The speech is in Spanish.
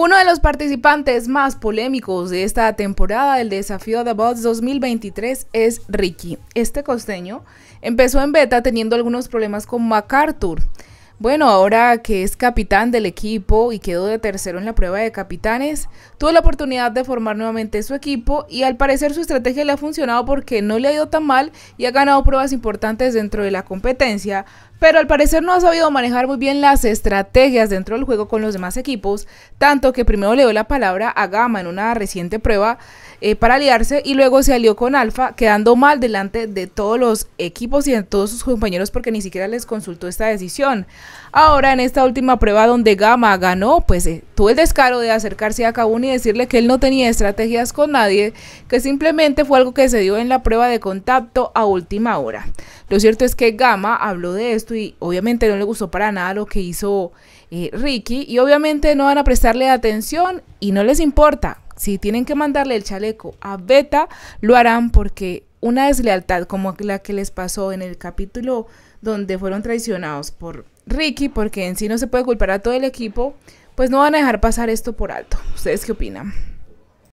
Uno de los participantes más polémicos de esta temporada del desafío The Bots 2023 es Ricky. Este costeño empezó en beta teniendo algunos problemas con MacArthur. Bueno, ahora que es capitán del equipo y quedó de tercero en la prueba de capitanes, tuvo la oportunidad de formar nuevamente su equipo y al parecer su estrategia le ha funcionado porque no le ha ido tan mal y ha ganado pruebas importantes dentro de la competencia, pero al parecer no ha sabido manejar muy bien las estrategias dentro del juego con los demás equipos, tanto que primero le dio la palabra a Gama en una reciente prueba eh, para aliarse y luego se alió con Alfa, quedando mal delante de todos los equipos y de todos sus compañeros porque ni siquiera les consultó esta decisión. Ahora en esta última prueba donde Gama ganó, pues eh, tuvo el descaro de acercarse a Kabun y decirle que él no tenía estrategias con nadie, que simplemente fue algo que se dio en la prueba de contacto a última hora. Lo cierto es que Gama habló de esto y obviamente no le gustó para nada lo que hizo eh, Ricky y obviamente no van a prestarle atención y no les importa si tienen que mandarle el chaleco a Beta, lo harán porque una deslealtad como la que les pasó en el capítulo donde fueron traicionados por Ricky, porque en sí no se puede culpar a todo el equipo, pues no van a dejar pasar esto por alto. ¿Ustedes qué opinan?